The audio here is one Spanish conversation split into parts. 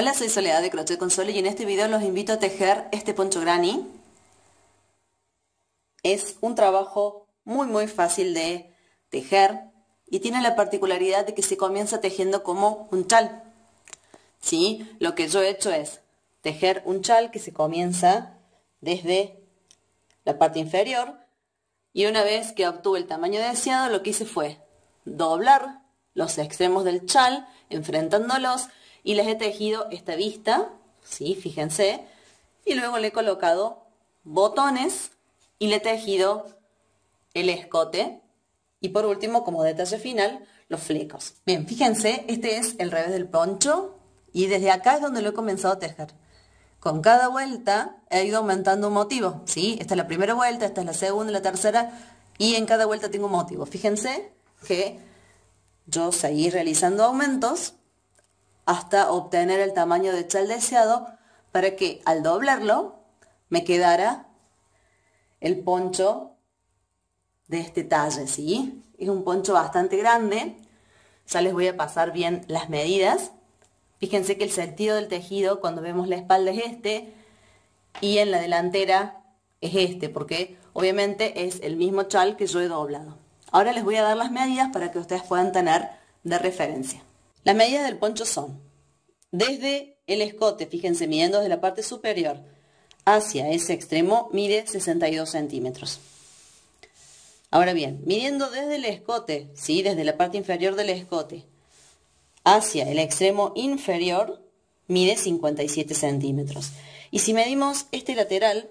Hola, soy Soledad de Crochet con y en este video los invito a tejer este poncho granny. Es un trabajo muy muy fácil de tejer y tiene la particularidad de que se comienza tejiendo como un chal. ¿Sí? Lo que yo he hecho es tejer un chal que se comienza desde la parte inferior y una vez que obtuve el tamaño deseado lo que hice fue doblar los extremos del chal enfrentándolos y les he tejido esta vista, ¿sí? Fíjense. Y luego le he colocado botones y le he tejido el escote. Y por último, como detalle final, los flecos. Bien, fíjense, este es el revés del poncho y desde acá es donde lo he comenzado a tejer. Con cada vuelta he ido aumentando un motivo, ¿sí? Esta es la primera vuelta, esta es la segunda, la tercera y en cada vuelta tengo un motivo. Fíjense que yo seguí realizando aumentos hasta obtener el tamaño de chal deseado para que al doblarlo me quedara el poncho de este talle, ¿sí? Es un poncho bastante grande, ya les voy a pasar bien las medidas. Fíjense que el sentido del tejido cuando vemos la espalda es este y en la delantera es este, porque obviamente es el mismo chal que yo he doblado. Ahora les voy a dar las medidas para que ustedes puedan tener de referencia. Las medidas del poncho son desde el escote, fíjense, midiendo desde la parte superior hacia ese extremo, mide 62 centímetros. Ahora bien, midiendo desde el escote, ¿sí? desde la parte inferior del escote, hacia el extremo inferior, mide 57 centímetros. Y si medimos este lateral,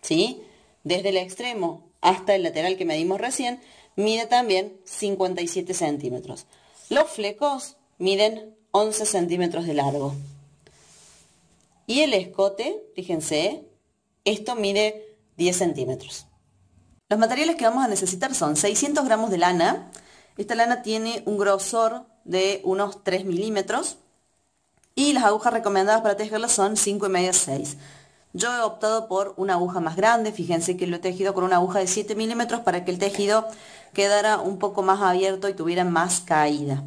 ¿sí? desde el extremo hasta el lateral que medimos recién, mide también 57 centímetros. Los flecos miden 11 centímetros de largo. Y el escote, fíjense, esto mide 10 centímetros. Los materiales que vamos a necesitar son 600 gramos de lana. Esta lana tiene un grosor de unos 3 milímetros. Y las agujas recomendadas para tejerlas son 5 y media 6. Yo he optado por una aguja más grande, fíjense que lo he tejido con una aguja de 7 milímetros para que el tejido quedara un poco más abierto y tuviera más caída.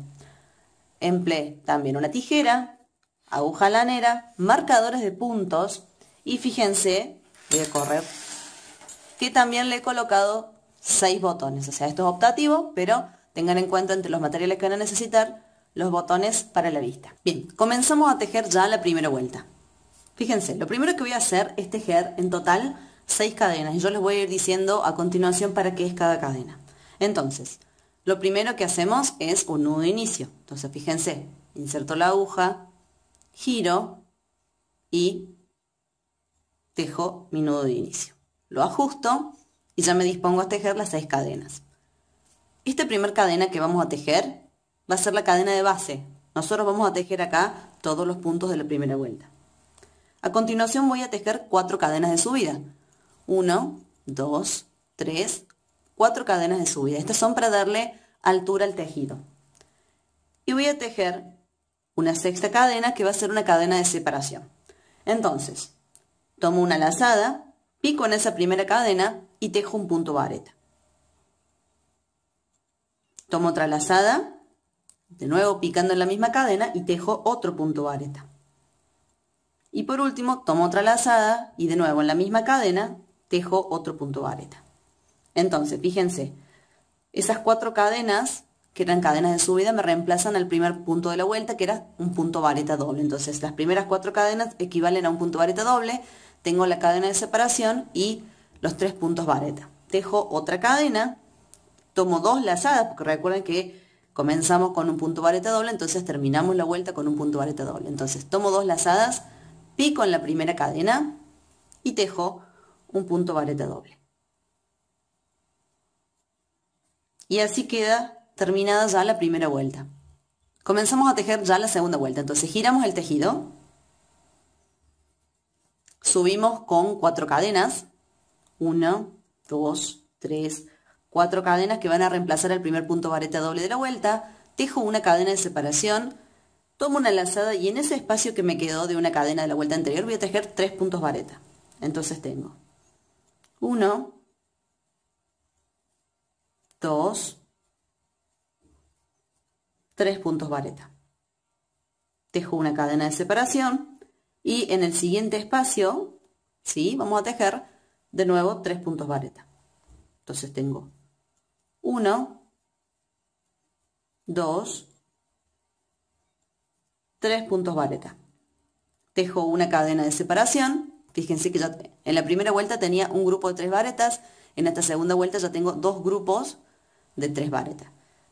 Empleé también una tijera, aguja lanera, marcadores de puntos y fíjense, voy a correr, que también le he colocado seis botones. O sea, esto es optativo, pero tengan en cuenta entre los materiales que van a necesitar los botones para la vista. Bien, comenzamos a tejer ya la primera vuelta. Fíjense, lo primero que voy a hacer es tejer en total 6 cadenas. Y yo les voy a ir diciendo a continuación para qué es cada cadena. Entonces, lo primero que hacemos es un nudo de inicio. Entonces, fíjense, inserto la aguja, giro y tejo mi nudo de inicio. Lo ajusto y ya me dispongo a tejer las seis cadenas. Esta primera cadena que vamos a tejer va a ser la cadena de base. Nosotros vamos a tejer acá todos los puntos de la primera vuelta. A continuación voy a tejer cuatro cadenas de subida. 1, 2, 3, cuatro cadenas de subida. Estas son para darle altura al tejido. Y voy a tejer una sexta cadena que va a ser una cadena de separación. Entonces, tomo una lazada, pico en esa primera cadena y tejo un punto vareta. Tomo otra lazada, de nuevo picando en la misma cadena y tejo otro punto vareta. Y por último, tomo otra lazada y de nuevo en la misma cadena tejo otro punto vareta. Entonces, fíjense, esas cuatro cadenas, que eran cadenas de subida, me reemplazan al primer punto de la vuelta, que era un punto vareta doble. Entonces, las primeras cuatro cadenas equivalen a un punto vareta doble, tengo la cadena de separación y los tres puntos vareta. tejo otra cadena, tomo dos lazadas, porque recuerden que comenzamos con un punto vareta doble, entonces terminamos la vuelta con un punto vareta doble. Entonces, tomo dos lazadas, pico en la primera cadena y tejo un punto vareta doble. Y así queda terminada ya la primera vuelta. Comenzamos a tejer ya la segunda vuelta. Entonces giramos el tejido. Subimos con cuatro cadenas. Una, dos, tres, cuatro cadenas que van a reemplazar el primer punto vareta doble de la vuelta. Tejo una cadena de separación. Tomo una lazada y en ese espacio que me quedó de una cadena de la vuelta anterior voy a tejer tres puntos vareta. Entonces tengo uno. 2, 3 puntos vareta. Tejo una cadena de separación y en el siguiente espacio, ¿sí? Vamos a tejer de nuevo 3 puntos vareta. Entonces tengo 1, 2, 3 puntos vareta. Tejo una cadena de separación. Fíjense que ya en la primera vuelta tenía un grupo de 3 varetas. En esta segunda vuelta ya tengo dos grupos de tres varetas.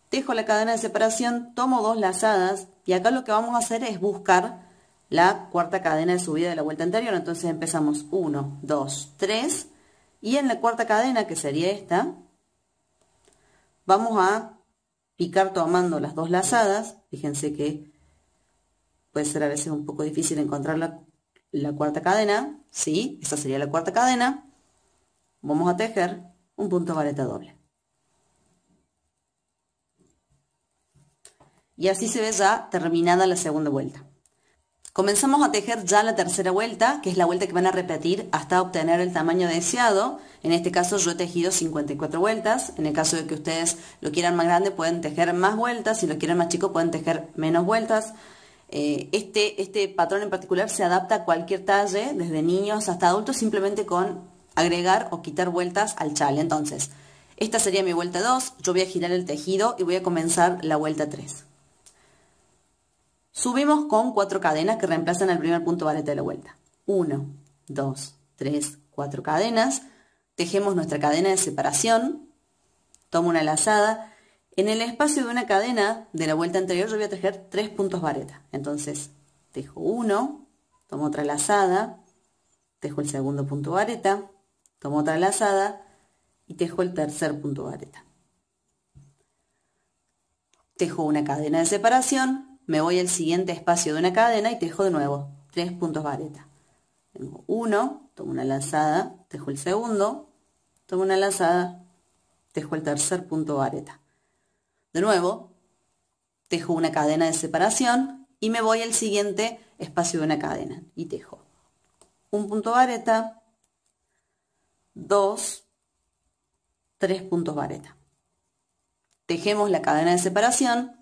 Dejo la cadena de separación, tomo dos lazadas y acá lo que vamos a hacer es buscar la cuarta cadena de subida de la vuelta anterior. Entonces empezamos 1, 2, 3 y en la cuarta cadena, que sería esta, vamos a picar tomando las dos lazadas. Fíjense que puede ser a veces un poco difícil encontrar la, cuarta cadena. Sí, esa sería la cuarta cadena. Vamos a tejer un punto vareta doble. y así se ve ya terminada la segunda vuelta. Comenzamos a tejer ya la tercera vuelta, que es la vuelta que van a repetir hasta obtener el tamaño deseado. En este caso yo he tejido 54 vueltas. En el caso de que ustedes lo quieran más grande pueden tejer más vueltas. Si lo quieren más chico pueden tejer menos vueltas. Eh, este, este patrón en particular se adapta a cualquier talle, desde niños hasta adultos, simplemente con agregar o quitar vueltas al chal. Entonces, esta sería mi vuelta 2. Yo voy a girar el tejido y voy a comenzar la vuelta 3. Subimos con cuatro cadenas que reemplazan al primer punto vareta de la vuelta. 1, 2, 3, 4 cadenas. Tejemos nuestra cadena de separación. Tomo una lazada. En el espacio de una cadena de la vuelta anterior yo voy a tejer tres puntos vareta. Entonces, tejo uno, tomo otra lazada, tejo el segundo punto vareta, tomo otra lazada y tejo el tercer punto vareta. Tejo una cadena de separación, me voy al siguiente espacio de una cadena y tejo de nuevo, tres puntos vareta. Tengo uno, tomo una lanzada, tejo el segundo, tomo una lanzada, tejo el tercer punto vareta. De nuevo, tejo una cadena de separación y me voy al siguiente espacio de una cadena y tejo. Un punto vareta, dos, tres puntos vareta. Tejemos la cadena de separación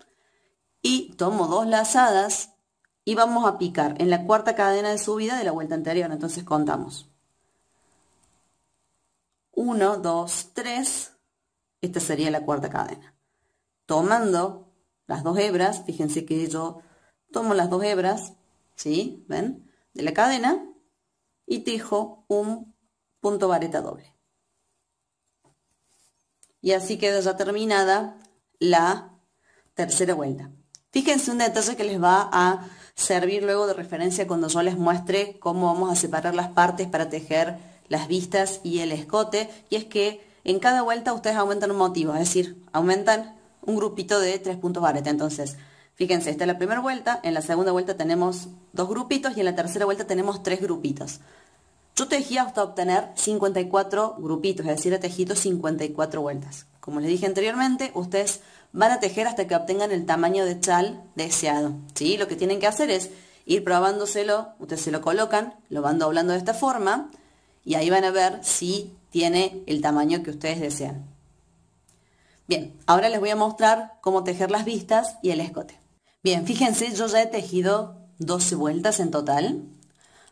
y tomo dos lazadas y vamos a picar en la cuarta cadena de subida de la vuelta anterior. Entonces contamos. 1, 2, 3. Esta sería la cuarta cadena. Tomando las dos hebras, fíjense que yo tomo las dos hebras, ¿sí? ¿Ven? De la cadena y tejo un punto vareta doble. Y así queda ya terminada la tercera vuelta. Fíjense un detalle que les va a servir luego de referencia cuando yo les muestre cómo vamos a separar las partes para tejer las vistas y el escote, y es que en cada vuelta ustedes aumentan un motivo, es decir, aumentan un grupito de tres puntos bareta. Entonces, fíjense, esta es la primera vuelta, en la segunda vuelta tenemos dos grupitos y en la tercera vuelta tenemos tres grupitos. Yo tejía hasta obtener 54 grupitos, es decir, he tejido 54 vueltas. Como les dije anteriormente, ustedes van a tejer hasta que obtengan el tamaño de chal deseado. ¿sí? Lo que tienen que hacer es ir probándoselo, ustedes se lo colocan, lo van doblando de esta forma y ahí van a ver si tiene el tamaño que ustedes desean. Bien, ahora les voy a mostrar cómo tejer las vistas y el escote. Bien, fíjense, yo ya he tejido 12 vueltas en total.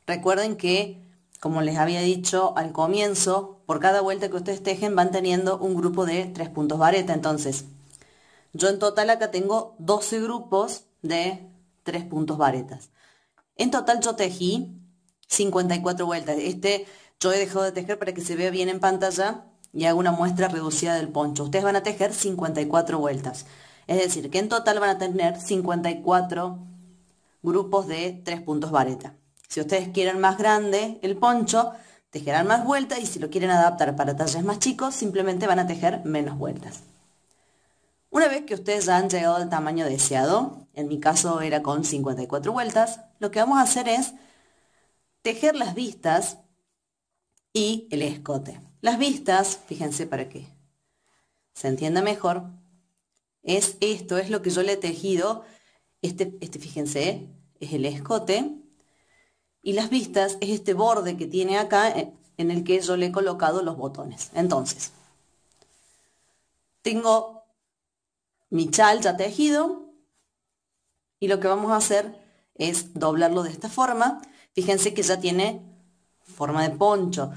Recuerden que, como les había dicho al comienzo, por cada vuelta que ustedes tejen van teniendo un grupo de tres puntos vareta. Entonces, yo en total acá tengo 12 grupos de tres puntos varetas. En total yo tejí 54 vueltas. Este yo he dejado de tejer para que se vea bien en pantalla y hago una muestra reducida del poncho. Ustedes van a tejer 54 vueltas. Es decir, que en total van a tener 54 grupos de tres puntos vareta. Si ustedes quieren más grande el poncho, tejerán más vueltas y si lo quieren adaptar para tallas más chicos, simplemente van a tejer menos vueltas. Una vez que ustedes ya han llegado al tamaño deseado, en mi caso era con 54 vueltas, lo que vamos a hacer es tejer las vistas y el escote. Las vistas, fíjense para que se entienda mejor, es esto, es lo que yo le he tejido, este, este fíjense, es el escote, y las vistas es este borde que tiene acá eh, en el que yo le he colocado los botones. Entonces, tengo mi chal ya tejido y lo que vamos a hacer es doblarlo de esta forma. Fíjense que ya tiene forma de poncho.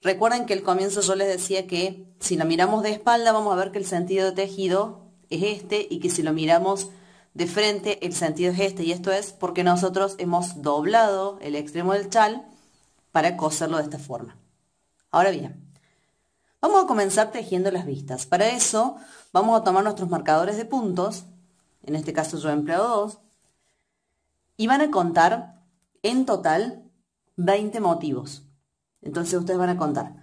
Recuerden que al comienzo yo les decía que si lo miramos de espalda vamos a ver que el sentido de tejido es este y que si lo miramos de frente, el sentido es este, y esto es porque nosotros hemos doblado el extremo del chal para coserlo de esta forma. Ahora bien, vamos a comenzar tejiendo las vistas. Para eso vamos a tomar nuestros marcadores de puntos, en este caso yo he empleado dos, y van a contar en total 20 motivos. Entonces ustedes van a contar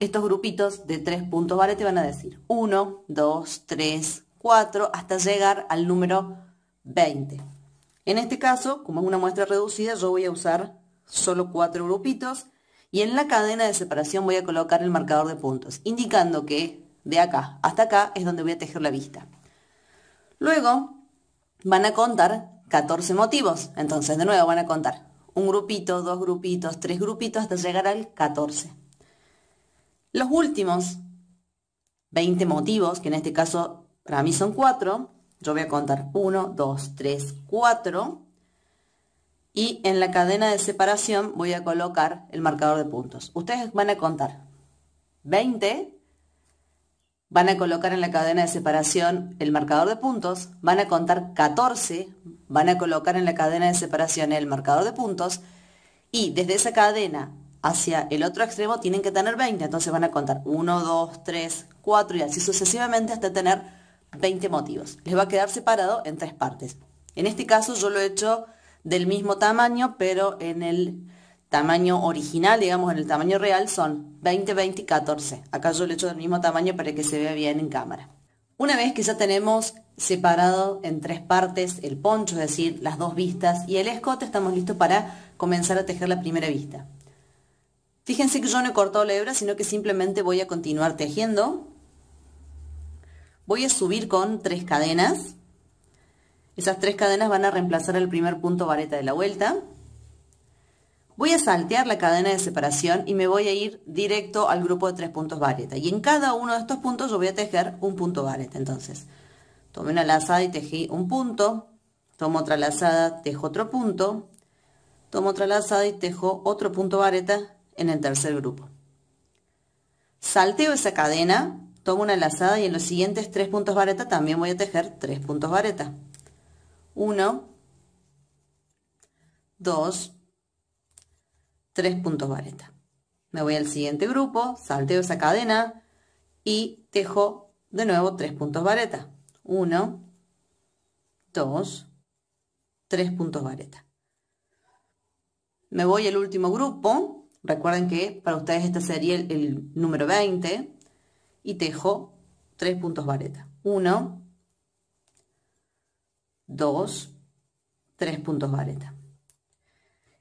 estos grupitos de tres puntos, ¿vale? Te van a decir 1, 2, 3, 4 hasta llegar al número 20. En este caso, como es una muestra reducida, yo voy a usar solo 4 grupitos y en la cadena de separación voy a colocar el marcador de puntos, indicando que de acá hasta acá es donde voy a tejer la vista. Luego van a contar 14 motivos, entonces de nuevo van a contar un grupito, dos grupitos, tres grupitos hasta llegar al 14. Los últimos 20 motivos, que en este caso para mí son cuatro. Yo voy a contar 1, 2, 3, 4. Y en la cadena de separación voy a colocar el marcador de puntos. Ustedes van a contar 20. Van a colocar en la cadena de separación el marcador de puntos. Van a contar 14. Van a colocar en la cadena de separación el marcador de puntos. Y desde esa cadena hacia el otro extremo tienen que tener 20. Entonces van a contar 1, 2, 3, 4 y así sucesivamente hasta tener 20 motivos. Les va a quedar separado en tres partes. En este caso yo lo he hecho del mismo tamaño, pero en el tamaño original, digamos en el tamaño real, son 20, 20 y 14. Acá yo lo he hecho del mismo tamaño para que se vea bien en cámara. Una vez que ya tenemos separado en tres partes el poncho, es decir, las dos vistas y el escote, estamos listos para comenzar a tejer la primera vista. Fíjense que yo no he cortado la hebra, sino que simplemente voy a continuar tejiendo Voy a subir con tres cadenas. Esas tres cadenas van a reemplazar el primer punto vareta de la vuelta. Voy a saltear la cadena de separación y me voy a ir directo al grupo de tres puntos vareta. Y en cada uno de estos puntos yo voy a tejer un punto vareta. Entonces, tomé una lazada y tejí un punto. Tomo otra lazada, tejo otro punto. Tomo otra lazada y tejo otro punto vareta en el tercer grupo. Salteo esa cadena tomo una lazada y en los siguientes tres puntos vareta también voy a tejer tres puntos vareta 1 2 3 puntos vareta me voy al siguiente grupo salteo esa cadena y tejo de nuevo tres puntos vareta 1 2 3 puntos vareta me voy al último grupo recuerden que para ustedes este sería el, el número 20 y tejo tres puntos vareta. 1, 2, tres puntos vareta.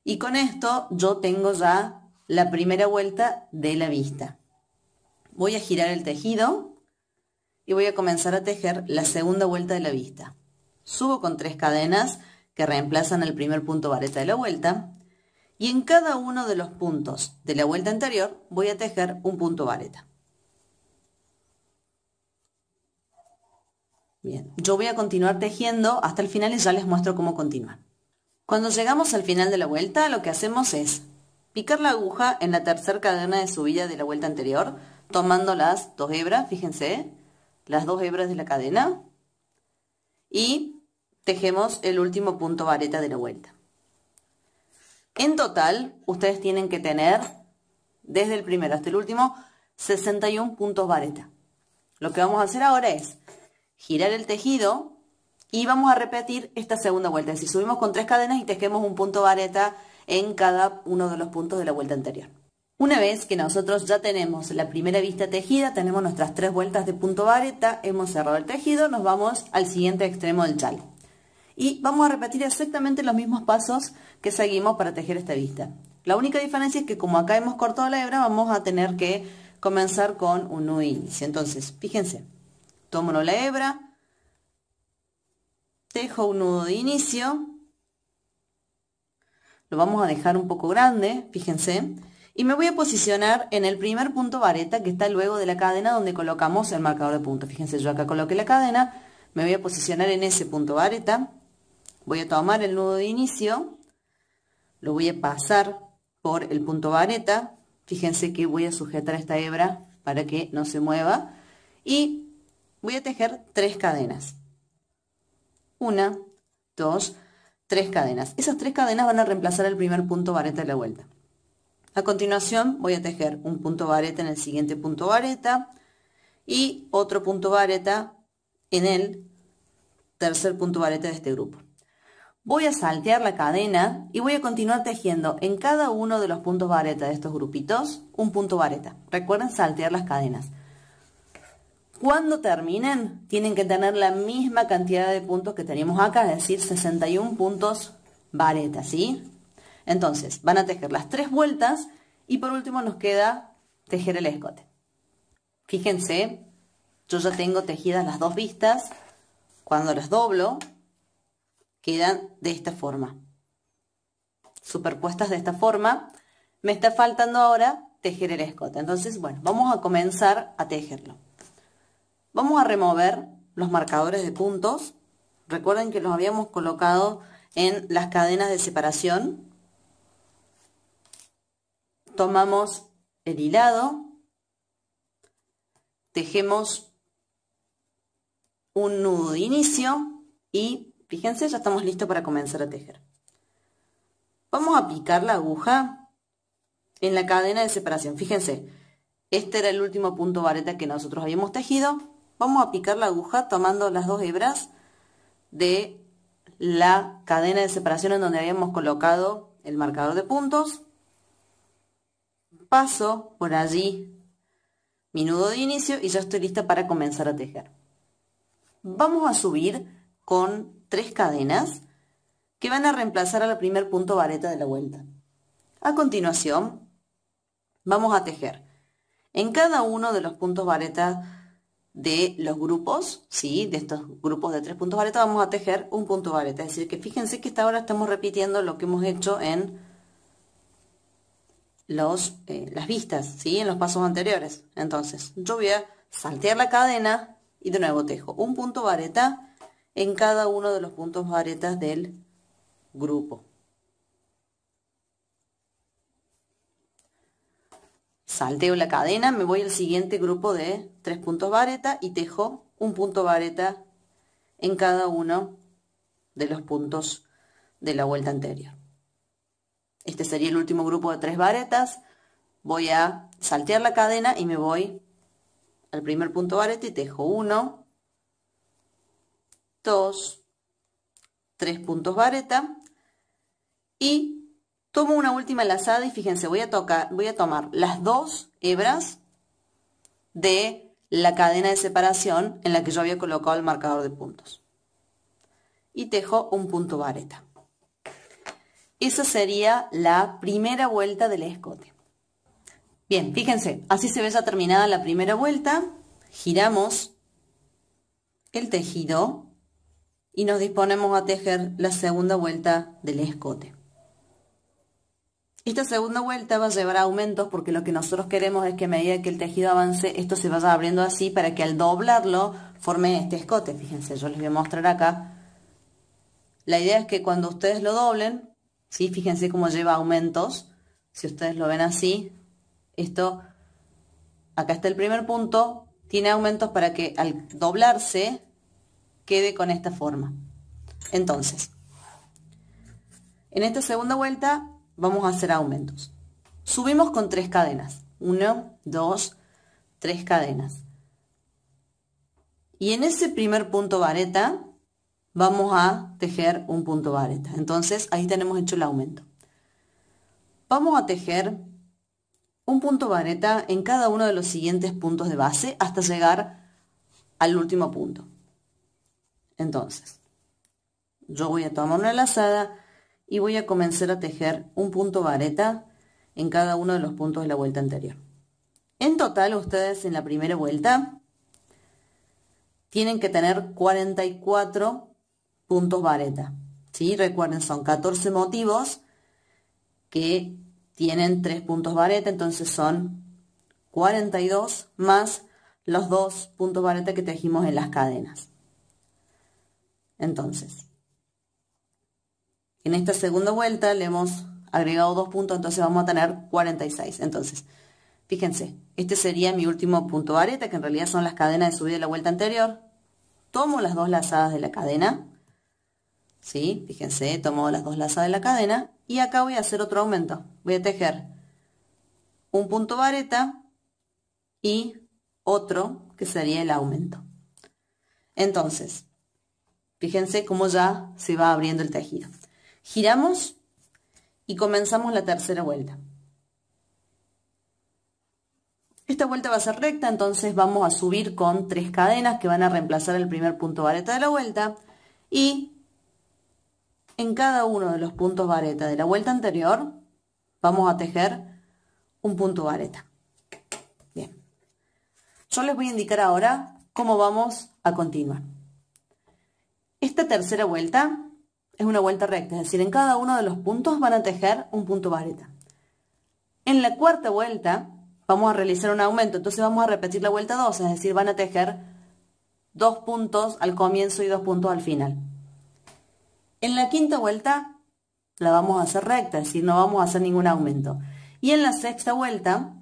Y con esto yo tengo ya la primera vuelta de la vista. Voy a girar el tejido y voy a comenzar a tejer la segunda vuelta de la vista. Subo con tres cadenas que reemplazan el primer punto vareta de la vuelta y en cada uno de los puntos de la vuelta anterior voy a tejer un punto vareta. Bien, yo voy a continuar tejiendo hasta el final y ya les muestro cómo continuar. Cuando llegamos al final de la vuelta, lo que hacemos es picar la aguja en la tercera cadena de subida de la vuelta anterior, tomando las dos hebras, fíjense, las dos hebras de la cadena, y tejemos el último punto vareta de la vuelta. En total, ustedes tienen que tener, desde el primero hasta el último, 61 puntos vareta. Lo que vamos a hacer ahora es girar el tejido y vamos a repetir esta segunda vuelta. decir, subimos con tres cadenas y tejemos un punto vareta en cada uno de los puntos de la vuelta anterior. Una vez que nosotros ya tenemos la primera vista tejida, tenemos nuestras tres vueltas de punto vareta, hemos cerrado el tejido, nos vamos al siguiente extremo del chal. Y vamos a repetir exactamente los mismos pasos que seguimos para tejer esta vista. La única diferencia es que como acá hemos cortado la hebra, vamos a tener que comenzar con un nudo Entonces, fíjense, tomo la hebra, dejo un nudo de inicio, lo vamos a dejar un poco grande, fíjense, y me voy a posicionar en el primer punto vareta que está luego de la cadena donde colocamos el marcador de punto Fíjense, yo acá coloqué la cadena, me voy a posicionar en ese punto vareta, voy a tomar el nudo de inicio, lo voy a pasar por el punto vareta, fíjense que voy a sujetar esta hebra para que no se mueva, y voy a tejer tres cadenas. Una, dos, tres cadenas. Esas tres cadenas van a reemplazar el primer punto vareta de la vuelta. A continuación voy a tejer un punto vareta en el siguiente punto vareta y otro punto vareta en el tercer punto vareta de este grupo. Voy a saltear la cadena y voy a continuar tejiendo en cada uno de los puntos vareta de estos grupitos un punto vareta. Recuerden saltear las cadenas. Cuando terminen, tienen que tener la misma cantidad de puntos que teníamos acá, es decir, 61 puntos vareta, ¿sí? Entonces, van a tejer las tres vueltas y por último nos queda tejer el escote. Fíjense, yo ya tengo tejidas las dos vistas. Cuando las doblo, quedan de esta forma. Superpuestas de esta forma. Me está faltando ahora tejer el escote. Entonces, bueno, vamos a comenzar a tejerlo. Vamos a remover los marcadores de puntos. Recuerden que los habíamos colocado en las cadenas de separación. Tomamos el hilado, tejemos un nudo de inicio y fíjense ya estamos listos para comenzar a tejer. Vamos a picar la aguja en la cadena de separación. Fíjense, este era el último punto vareta que nosotros habíamos tejido. Vamos a picar la aguja tomando las dos hebras de la cadena de separación en donde habíamos colocado el marcador de puntos. Paso por allí mi nudo de inicio y ya estoy lista para comenzar a tejer. Vamos a subir con tres cadenas que van a reemplazar al primer punto vareta de la vuelta. A continuación, vamos a tejer. En cada uno de los puntos vareta de los grupos, ¿sí? De estos grupos de tres puntos vareta vamos a tejer un punto vareta. Es decir, que fíjense que hasta ahora estamos repitiendo lo que hemos hecho en los, eh, las vistas, ¿sí? En los pasos anteriores. Entonces, yo voy a saltear la cadena y de nuevo tejo un punto vareta en cada uno de los puntos varetas del grupo. Salteo la cadena, me voy al siguiente grupo de tres puntos vareta y tejo un punto vareta en cada uno de los puntos de la vuelta anterior. Este sería el último grupo de tres varetas. Voy a saltear la cadena y me voy al primer punto vareta y tejo 1, 2, tres puntos vareta y Tomo una última lazada y fíjense, voy a, voy a tomar las dos hebras de la cadena de separación en la que yo había colocado el marcador de puntos. Y tejo un punto vareta. Esa sería la primera vuelta del escote. Bien, fíjense, así se ve ya terminada la primera vuelta. Giramos el tejido y nos disponemos a tejer la segunda vuelta del escote. Esta segunda vuelta va a llevar a aumentos porque lo que nosotros queremos es que a medida que el tejido avance, esto se vaya abriendo así para que al doblarlo forme este escote. Fíjense, yo les voy a mostrar acá. La idea es que cuando ustedes lo doblen, ¿sí? fíjense cómo lleva aumentos. Si ustedes lo ven así, esto, acá está el primer punto, tiene aumentos para que al doblarse quede con esta forma. Entonces, en esta segunda vuelta vamos a hacer aumentos. Subimos con tres cadenas. 1, dos, tres cadenas. Y en ese primer punto vareta vamos a tejer un punto vareta. Entonces ahí tenemos hecho el aumento. Vamos a tejer un punto vareta en cada uno de los siguientes puntos de base hasta llegar al último punto. Entonces, yo voy a tomar una lazada, y voy a comenzar a tejer un punto vareta en cada uno de los puntos de la vuelta anterior. En total, ustedes en la primera vuelta tienen que tener 44 puntos vareta. ¿sí? Recuerden, son 14 motivos que tienen 3 puntos vareta, entonces son 42 más los 2 puntos vareta que tejimos en las cadenas. Entonces, en esta segunda vuelta le hemos agregado dos puntos, entonces vamos a tener 46. Entonces, fíjense, este sería mi último punto vareta, que en realidad son las cadenas de subida de la vuelta anterior. Tomo las dos lazadas de la cadena, ¿sí? Fíjense, tomo las dos lazadas de la cadena y acá voy a hacer otro aumento. Voy a tejer un punto vareta y otro que sería el aumento. Entonces, fíjense cómo ya se va abriendo el tejido. Giramos y comenzamos la tercera vuelta. Esta vuelta va a ser recta, entonces vamos a subir con tres cadenas que van a reemplazar el primer punto vareta de la vuelta y en cada uno de los puntos vareta de la vuelta anterior vamos a tejer un punto vareta. Bien. Yo les voy a indicar ahora cómo vamos a continuar. Esta tercera vuelta es una vuelta recta, es decir, en cada uno de los puntos van a tejer un punto vareta. En la cuarta vuelta vamos a realizar un aumento, entonces vamos a repetir la vuelta 2, es decir, van a tejer dos puntos al comienzo y dos puntos al final. En la quinta vuelta la vamos a hacer recta, es decir, no vamos a hacer ningún aumento. Y en la sexta vuelta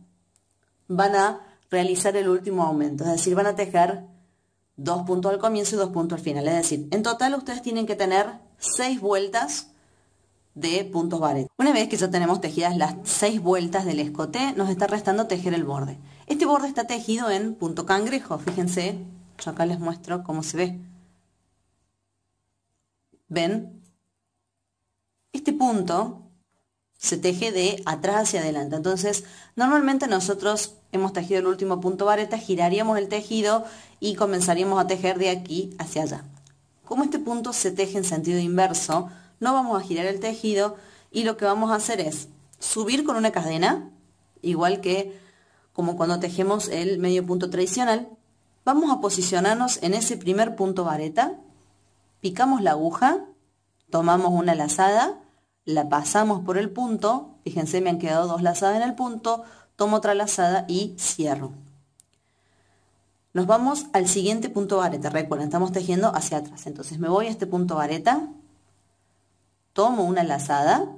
van a realizar el último aumento, es decir, van a tejer dos puntos al comienzo y dos puntos al final. Es decir, en total ustedes tienen que tener seis vueltas de puntos baret. Una vez que ya tenemos tejidas las seis vueltas del escote, nos está restando tejer el borde. Este borde está tejido en punto cangrejo. Fíjense, yo acá les muestro cómo se ve. ¿Ven? Este punto se teje de atrás hacia adelante. Entonces, normalmente nosotros hemos tejido el último punto vareta, giraríamos el tejido y comenzaríamos a tejer de aquí hacia allá. Como este punto se teje en sentido inverso, no vamos a girar el tejido y lo que vamos a hacer es subir con una cadena, igual que como cuando tejemos el medio punto tradicional. Vamos a posicionarnos en ese primer punto vareta, picamos la aguja, tomamos una lazada, la pasamos por el punto, fíjense me han quedado dos lazadas en el punto, tomo otra lazada y cierro. Nos vamos al siguiente punto vareta, recuerden, estamos tejiendo hacia atrás, entonces me voy a este punto vareta, tomo una lazada,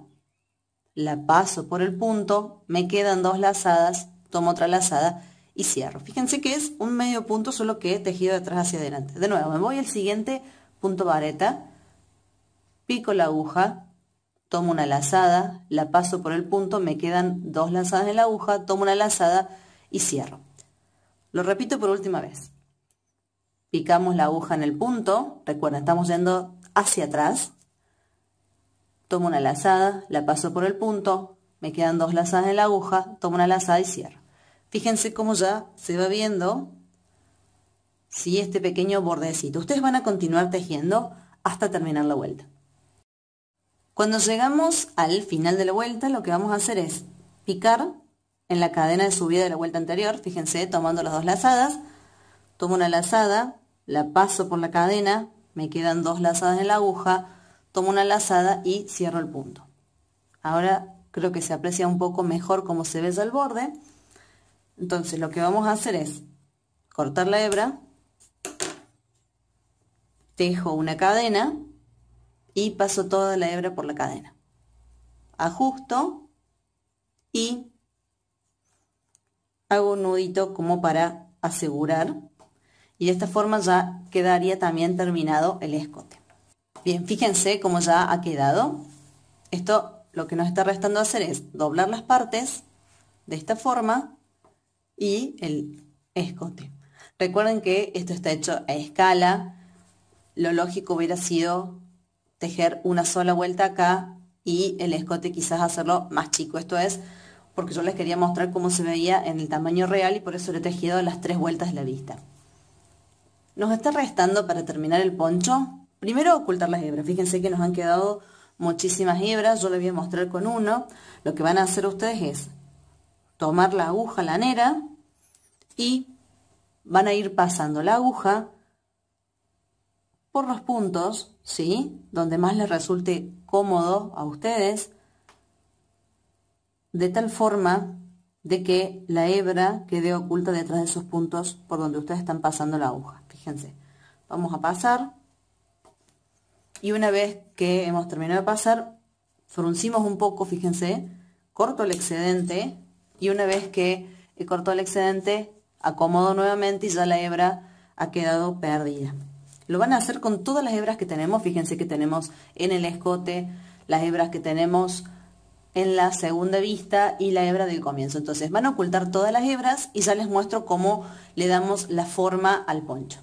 la paso por el punto, me quedan dos lazadas, tomo otra lazada y cierro. Fíjense que es un medio punto, solo que he tejido de atrás hacia adelante. De nuevo, me voy al siguiente punto vareta, pico la aguja, tomo una lazada, la paso por el punto, me quedan dos lazadas en la aguja, tomo una lazada y cierro. Lo repito por última vez. Picamos la aguja en el punto, recuerda, estamos yendo hacia atrás. Tomo una lazada, la paso por el punto, me quedan dos lazadas en la aguja, tomo una lazada y cierro. Fíjense cómo ya se va viendo si este pequeño bordecito. Ustedes van a continuar tejiendo hasta terminar la vuelta. Cuando llegamos al final de la vuelta, lo que vamos a hacer es picar en la cadena de subida de la vuelta anterior, fíjense, tomando las dos lazadas, tomo una lazada, la paso por la cadena, me quedan dos lazadas en la aguja, tomo una lazada y cierro el punto. Ahora creo que se aprecia un poco mejor cómo se ve ya el borde. Entonces lo que vamos a hacer es cortar la hebra, tejo una cadena, y paso toda la hebra por la cadena. Ajusto y hago un nudito como para asegurar y de esta forma ya quedaría también terminado el escote. Bien, fíjense cómo ya ha quedado. Esto lo que nos está restando hacer es doblar las partes de esta forma y el escote. Recuerden que esto está hecho a escala. Lo lógico hubiera sido tejer una sola vuelta acá y el escote quizás hacerlo más chico. Esto es porque yo les quería mostrar cómo se veía en el tamaño real y por eso le he tejido las tres vueltas de la vista. Nos está restando para terminar el poncho, primero ocultar las hebras. Fíjense que nos han quedado muchísimas hebras, yo les voy a mostrar con uno. Lo que van a hacer ustedes es tomar la aguja lanera y van a ir pasando la aguja por los puntos, ¿sí? Donde más les resulte cómodo a ustedes, de tal forma de que la hebra quede oculta detrás de esos puntos por donde ustedes están pasando la aguja. Fíjense, vamos a pasar y una vez que hemos terminado de pasar, fruncimos un poco, fíjense, corto el excedente y una vez que he cortado el excedente, acomodo nuevamente y ya la hebra ha quedado perdida. Lo van a hacer con todas las hebras que tenemos. Fíjense que tenemos en el escote, las hebras que tenemos en la segunda vista y la hebra del comienzo. Entonces van a ocultar todas las hebras y ya les muestro cómo le damos la forma al poncho.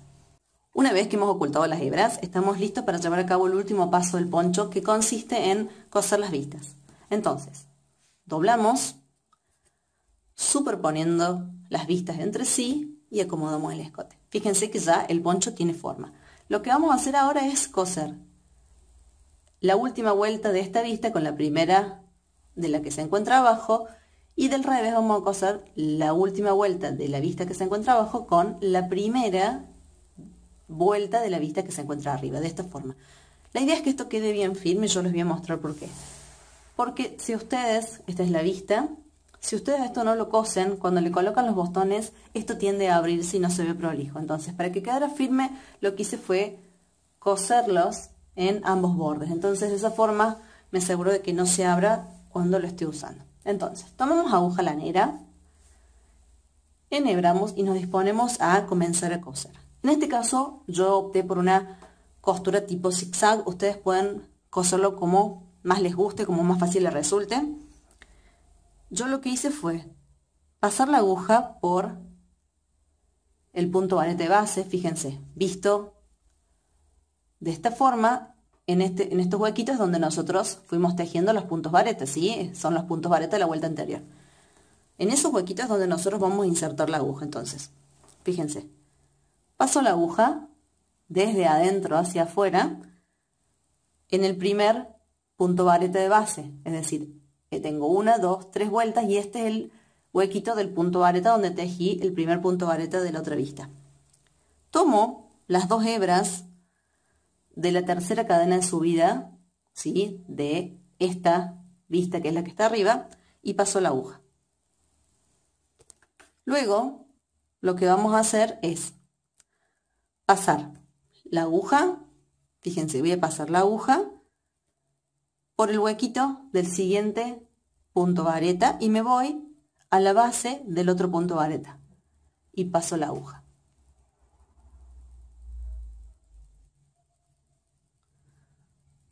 Una vez que hemos ocultado las hebras, estamos listos para llevar a cabo el último paso del poncho que consiste en coser las vistas. Entonces, doblamos, superponiendo las vistas entre sí y acomodamos el escote. Fíjense que ya el poncho tiene forma. Lo que vamos a hacer ahora es coser la última vuelta de esta vista con la primera de la que se encuentra abajo y del revés vamos a coser la última vuelta de la vista que se encuentra abajo con la primera vuelta de la vista que se encuentra arriba, de esta forma. La idea es que esto quede bien firme, yo les voy a mostrar por qué. Porque si ustedes, esta es la vista, si ustedes esto no lo cosen, cuando le colocan los botones, esto tiende a abrirse y no se ve prolijo. Entonces, para que quedara firme, lo que hice fue coserlos en ambos bordes. Entonces, de esa forma me aseguro de que no se abra cuando lo esté usando. Entonces, tomamos aguja lanera, enhebramos y nos disponemos a comenzar a coser. En este caso, yo opté por una costura tipo zigzag. Ustedes pueden coserlo como más les guste, como más fácil les resulte yo lo que hice fue pasar la aguja por el punto varete base, fíjense, visto de esta forma, en, este, en estos huequitos donde nosotros fuimos tejiendo los puntos baretes, ¿sí? Son los puntos baretes de la vuelta anterior. En esos huequitos donde nosotros vamos a insertar la aguja, entonces, fíjense, paso la aguja desde adentro hacia afuera en el primer punto varete de base, es decir, que tengo una, dos, tres vueltas y este es el huequito del punto vareta donde tejí el primer punto vareta de la otra vista. Tomo las dos hebras de la tercera cadena de subida, ¿sí? de esta vista que es la que está arriba, y paso la aguja. Luego, lo que vamos a hacer es pasar la aguja, fíjense, voy a pasar la aguja por el huequito del siguiente punto vareta y me voy a la base del otro punto vareta y paso la aguja.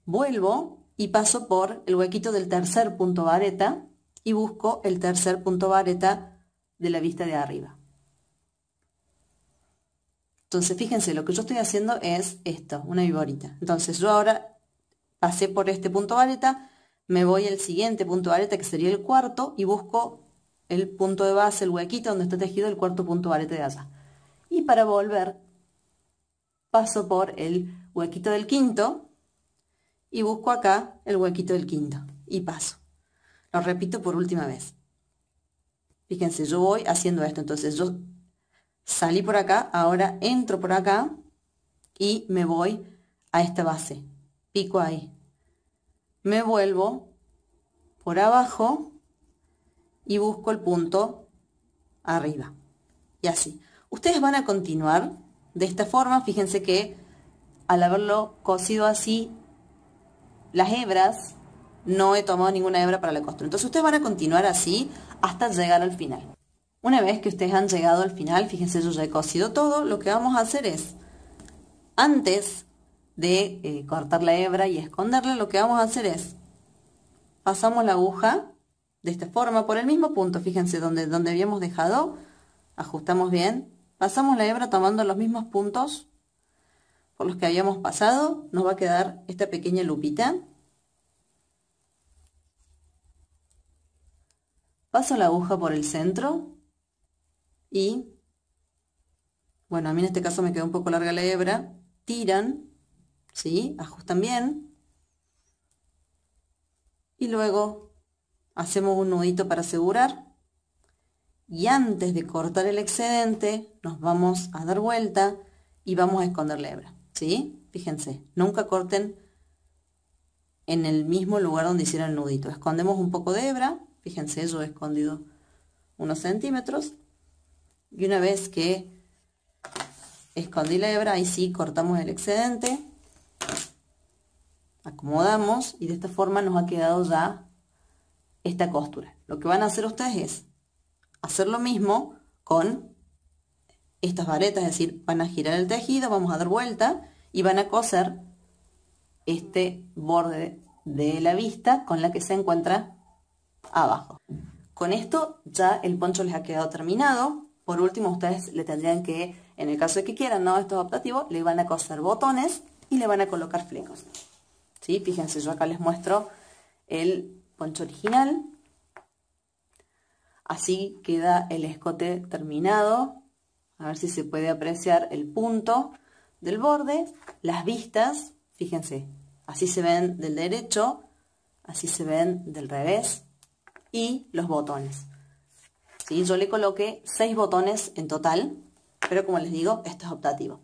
Vuelvo y paso por el huequito del tercer punto vareta y busco el tercer punto vareta de la vista de arriba. Entonces, fíjense, lo que yo estoy haciendo es esto, una viborita. Entonces, yo ahora pasé por este punto vareta, me voy al siguiente punto vareta, que sería el cuarto, y busco el punto de base, el huequito donde está tejido el cuarto punto vareta de allá. Y para volver, paso por el huequito del quinto y busco acá el huequito del quinto y paso. Lo repito por última vez. Fíjense, yo voy haciendo esto, entonces yo salí por acá, ahora entro por acá y me voy a esta base pico ahí. Me vuelvo por abajo y busco el punto arriba. Y así. Ustedes van a continuar de esta forma. Fíjense que al haberlo cosido así, las hebras, no he tomado ninguna hebra para la costura. Entonces ustedes van a continuar así hasta llegar al final. Una vez que ustedes han llegado al final, fíjense, yo ya he cosido todo, lo que vamos a hacer es, antes de eh, cortar la hebra y esconderla, lo que vamos a hacer es, pasamos la aguja de esta forma por el mismo punto, fíjense donde, donde habíamos dejado, ajustamos bien, pasamos la hebra tomando los mismos puntos por los que habíamos pasado, nos va a quedar esta pequeña lupita. Paso la aguja por el centro y, bueno, a mí en este caso me quedó un poco larga la hebra, tiran ¿sí? Ajustan bien. Y luego hacemos un nudito para asegurar. Y antes de cortar el excedente, nos vamos a dar vuelta y vamos a esconder la hebra, ¿sí? Fíjense, nunca corten en el mismo lugar donde hicieron el nudito. Escondemos un poco de hebra, fíjense, yo he escondido unos centímetros. Y una vez que escondí la hebra, ahí sí cortamos el excedente acomodamos y de esta forma nos ha quedado ya esta costura. Lo que van a hacer ustedes es hacer lo mismo con estas varetas, es decir, van a girar el tejido, vamos a dar vuelta y van a coser este borde de la vista con la que se encuentra abajo. Con esto ya el poncho les ha quedado terminado. Por último, ustedes le tendrían que, en el caso de que quieran, no, esto es optativo, le van a coser botones y le van a colocar flecos. Fíjense, yo acá les muestro el poncho original. Así queda el escote terminado. A ver si se puede apreciar el punto del borde. Las vistas, fíjense, así se ven del derecho, así se ven del revés. Y los botones. ¿Sí? Yo le coloqué seis botones en total, pero como les digo, esto es optativo.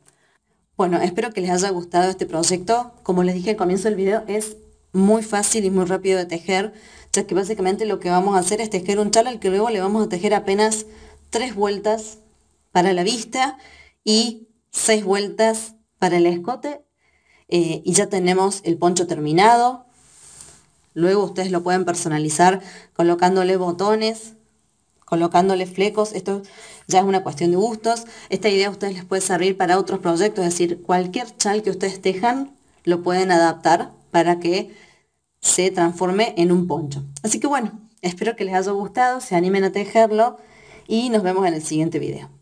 Bueno, espero que les haya gustado este proyecto. Como les dije al comienzo del video, es muy fácil y muy rápido de tejer, ya que básicamente lo que vamos a hacer es tejer un chal al que luego le vamos a tejer apenas tres vueltas para la vista y seis vueltas para el escote eh, y ya tenemos el poncho terminado. Luego ustedes lo pueden personalizar colocándole botones colocándole flecos, esto ya es una cuestión de gustos. Esta idea a ustedes les puede servir para otros proyectos, es decir, cualquier chal que ustedes tejan lo pueden adaptar para que se transforme en un poncho. Así que bueno, espero que les haya gustado, se animen a tejerlo y nos vemos en el siguiente video.